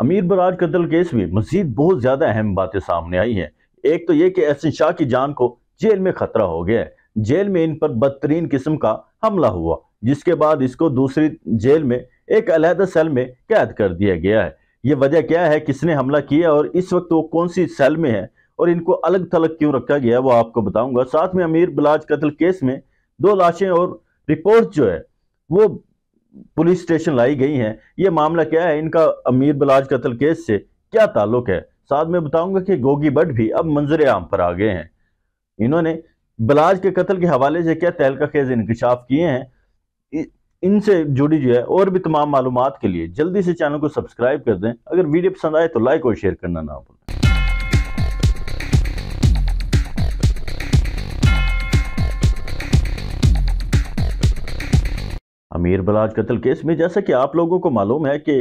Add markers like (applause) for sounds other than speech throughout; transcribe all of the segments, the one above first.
अमीर बराज कत्ल केस में मजीद बहुत ज़्यादा अहम बातें सामने आई हैं एक तो ये कि एहसन शाह की जान को जेल में खतरा हो गया है जेल में इन पर बदतरीन किस्म का हमला हुआ जिसके बाद इसको दूसरी जेल में एक अलहदा सेल में कैद कर दिया गया है ये वजह क्या है किसने हमला किया और इस वक्त वो कौन सी सेल में है और इनको अलग थलग क्यों रखा गया वो आपको बताऊंगा साथ में अमीर बलाज कत्ल केस में दो लाशें और रिपोर्ट जो है वो पुलिस स्टेशन लाई गई हैं ये मामला क्या है इनका अमीर बलाज कत्ल केस से क्या ताल्लुक है साथ में बताऊंगा कि गोगी भट्ट भी अब मंजर आम पर आ गए हैं इन्होंने बलाज के कत्ल के हवाले से क्या तहलका खेज इंकशाफ किए हैं इनसे जुड़ी जो है और भी तमाम मालूम के लिए जल्दी से चैनल को सब्सक्राइब कर दें अगर वीडियो पसंद आए तो लाइक और शेयर करना ना भूलें अमीर बलाज कत्ल केस में जैसा कि आप लोगों को मालूम है कि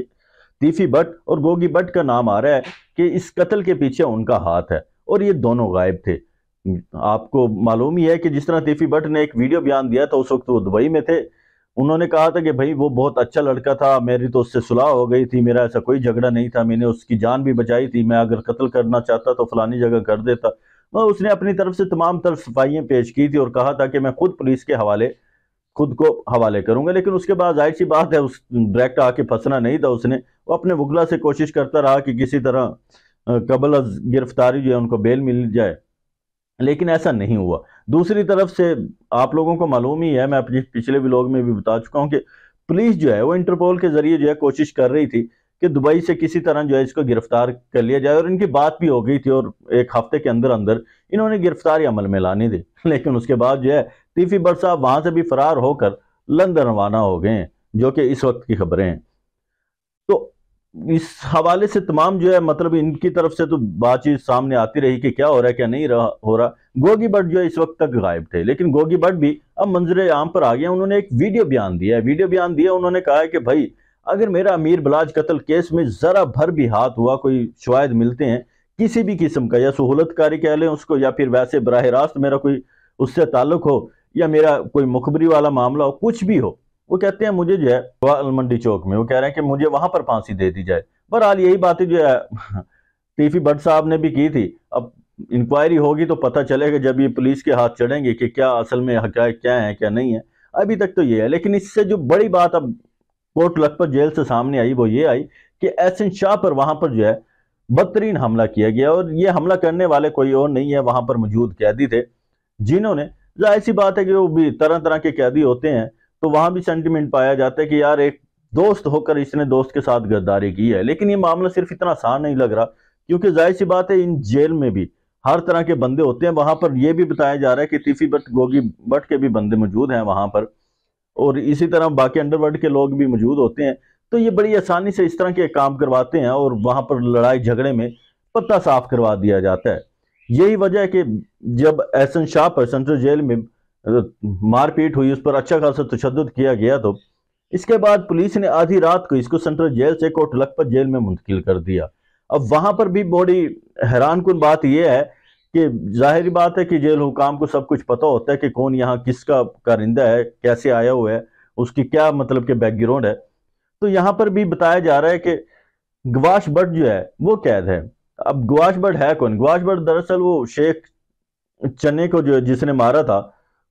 तीफी भट्ट और गोगी भट्ट का नाम आ रहा है कि इस कत्ल के पीछे उनका हाथ है और ये दोनों गायब थे आपको मालूम ही है कि जिस तरह तीफी भट्ट ने एक वीडियो बयान दिया था उस वक्त वो दुबई में थे उन्होंने कहा था कि भाई वो बहुत अच्छा लड़का था मेरी तो उससे सुलह हो गई थी मेरा ऐसा कोई झगड़ा नहीं था मैंने उसकी जान भी बचाई थी मैं अगर कत्ल करना चाहता तो फलानी जगह कर देता तो उसने अपनी तरफ से तमाम तरफ सफाइयाँ पेश की थी और कहा था कि मैं खुद पुलिस के हवाले खुद को हवाले करूंगा लेकिन उसके बाद जाहिर सी बात है उस डायरेक्ट आके फंसना नहीं था उसने वो अपने वकला से कोशिश करता रहा कि किसी तरह कबल गिरफ्तारी जो है उनको बेल मिल जाए लेकिन ऐसा नहीं हुआ दूसरी तरफ से आप लोगों को मालूम ही है मैं अपने पिछले व्लॉग में भी बता चुका हूँ कि पुलिस जो है वो इंटरपोल के जरिए जो है कोशिश कर रही थी कि दुबई से किसी तरह जो है इसको गिरफ्तार कर लिया जाए और इनकी बात भी हो गई थी और एक हफ्ते के अंदर अंदर इन्होंने गिरफ्तारी अमल में लाने दी (laughs) लेकिन उसके बाद जो है टीफी बट साहब वहां से भी फरार होकर लंदन रवाना हो गए जो कि इस वक्त की खबरें हैं तो इस हवाले से तमाम जो है मतलब इनकी तरफ से तो बातचीत सामने आती रही कि क्या हो रहा है क्या नहीं रहा हो रहा गोगी भट्ट जो है इस वक्त तक गायब थे लेकिन गोगी भट्ट भी अब मंजर आम पर आ गया उन्होंने एक वीडियो बयान दिया है वीडियो बयान दिया उन्होंने कहा है कि भाई अगर मेरा अमीर बलाज कत्ल केस में ज़रा भर भी हाथ हुआ कोई शवायद मिलते हैं किसी भी किस्म का या सहूलत कह लें उसको या फिर वैसे बरह रास्त मेरा कोई उससे ताल्लुक हो या मेरा कोई मुखबरी वाला मामला हो कुछ भी हो वो कहते हैं मुझे जो है मंडी चौक में वो कह रहे हैं कि मुझे वहां पर फांसी दे दी जाए बहरहाल यही बातें जो है (laughs) टीफी भट्ट साहब ने भी की थी अब इंक्वायरी होगी तो पता चलेगा जब ये पुलिस के हाथ चढ़ेंगे कि क्या असल में हकायक क्या है क्या नहीं है अभी तक तो ये है लेकिन इससे जो बड़ी बात अब कोर्ट लखपत जेल से सामने आई वो ये आई कि एहसन शाह पर वहां पर जो है बदतरीन हमला किया गया और ये हमला करने वाले कोई और नहीं है वहां पर मौजूद कैदी थे जिन्होंने जाहिर सी बात है कि वो भी तरह तरह के कैदी होते हैं तो वहाँ भी सेंटिमेंट पाया जाता है कि यार एक दोस्त होकर इसने दोस्त के साथ गद्दारी की है लेकिन ये मामला सिर्फ इतना आसान नहीं लग रहा क्योंकि जाहिर सी बात है इन जेल में भी हर तरह के बंदे होते हैं वहाँ पर यह भी बताया जा रहा है कि तीफी बट गोगी बट के भी बंदे मौजूद हैं वहाँ पर और इसी तरह बाकी अंडरवर्ल्ड के लोग भी मौजूद होते हैं तो ये बड़ी आसानी से इस तरह के काम करवाते हैं और वहाँ पर लड़ाई झगड़े में पत्ता साफ करवा दिया जाता है यही वजह है कि जब एहसन शाह पर सेंट्रल जेल में मारपीट हुई उस पर अच्छा खासा तशद किया गया तो इसके बाद पुलिस ने आधी रात को इसको सेंट्रल जेल से कोट लखपत जेल में मुंतकिल कर दिया अब वहाँ पर भी बड़ी हैरान कन बात यह है कि जाहिर बात है कि जेल हुकाम को सब कुछ पता होता है कि कौन यहाँ किसका कारिंदा है कैसे आया हुआ है उसकी क्या मतलब के बैकग्राउंड है तो यहाँ पर भी बताया जा रहा है कि गवाश भट्ट जो है वो कैद है अब गुआश बर्ड है कौन गुआश बर्ड दरअसल वो शेख चने को जो जिसने मारा था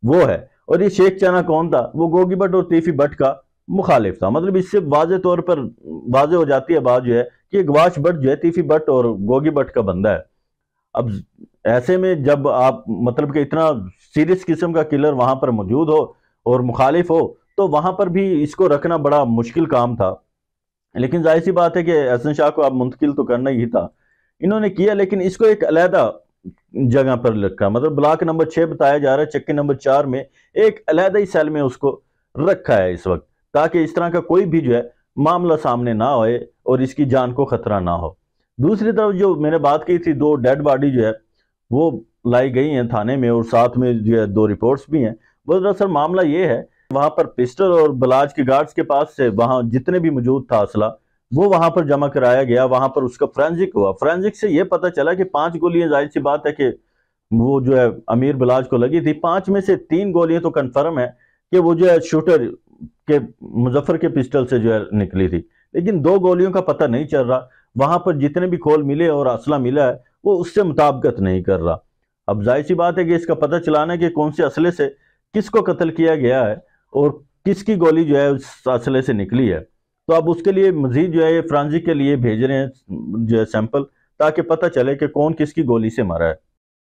वो है और ये शेख चना कौन था वो गोगी भट्ट और तीफी भट्ट का मुखालिफ था मतलब इससे वाज तौर पर वाज हो जाती है बात जो है कि गवाश भट्ट जो है तीफी भट्ट और गोगी भट्ट का बंदा है अब ऐसे में जब आप मतलब कि इतना सीरियस किस्म का किलर वहां पर मौजूद हो और मुखालिफ हो तो वहां पर भी इसको रखना बड़ा मुश्किल काम था लेकिन जाहिर सी बात है कि हसन शाह को आप मुंतकिल तो करना ही था इन्होंने किया लेकिन इसको एक अलहदा जगह पर रखा मतलब ब्लॉक नंबर छः बताया जा रहा है चक्के नंबर चार में एक अलहदा ही सेल में उसको रखा है इस वक्त ताकि इस तरह का कोई भी जो है मामला सामने ना आए और इसकी जान को खतरा ना हो दूसरी तरफ जो मैंने बात की थी दो डेड बॉडी जो है वो लाई गई हैं थाने में और साथ में जो है दो रिपोर्ट्स भी हैं वो दरअसल मामला ये है वहाँ पर पिस्टल और बलाज के गार्ड्स के पास से वहाँ जितने भी मौजूद था असला वो वहां पर जमा कराया गया वहां पर उसका फ्रेंजिक हुआ फ्रेंजिक से ये पता चला कि पांच गोलियां जाहिर सी बात है कि वो जो है अमीर बिलाज को लगी थी पांच में से तीन गोलियां तो कन्फर्म है कि वो जो है शूटर के मुजफ्फर के पिस्टल से जो है निकली थी लेकिन दो गोलियों का पता नहीं चल रहा वहां पर जितने भी खोल मिले और असला मिला है वो उससे मुताबकत नहीं कर रहा अब जाहिर सी बात है कि इसका पता चलाना है कि कौन से असले से किसको कत्ल किया गया है और किसकी गोली जो है उस असले से निकली है तो अब उसके लिए मजीद जो है ये फ्रांजी के लिए भेज रहे हैं जो है सैंपल ताकि पता चले कि कौन किसकी गोली से मरा है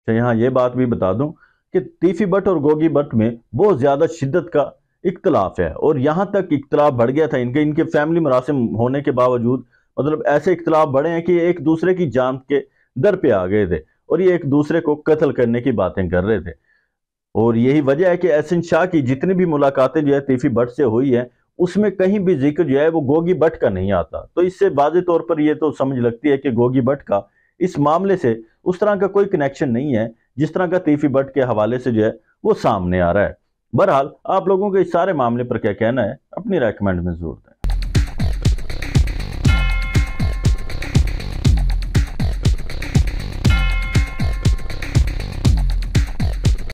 तो यहाँ ये बात भी बता दूँ कि तीफी बट और गोगी बट में बहुत ज़्यादा शिद्दत का इख्तलाफ है और यहाँ तक इख्तलाफ बढ़ गया था इनके इनके फैमिली मरासम होने के बावजूद मतलब ऐसे इख्तलाफ बढ़े हैं कि एक दूसरे की जान के दर पर आ गए थे और ये एक दूसरे को कत्ल करने की बातें कर रहे थे और यही वजह है कि एहसिन शाह की जितनी भी मुलाकातें जो है तीफी भट्ट से हुई हैं उसमें कहीं भी जिक्र जो है वो गोगी भट का नहीं आता तो इससे वाजे तौर पर यह तो समझ लगती है कि गोगी भट्ट का इस मामले से उस तरह का कोई कनेक्शन नहीं है जिस तरह का तीफी भट्ट के हवाले से जो है वो सामने आ रहा है बहरहाल आप लोगों के इस सारे मामले पर क्या कहना है अपनी रेकमेंड में जरूर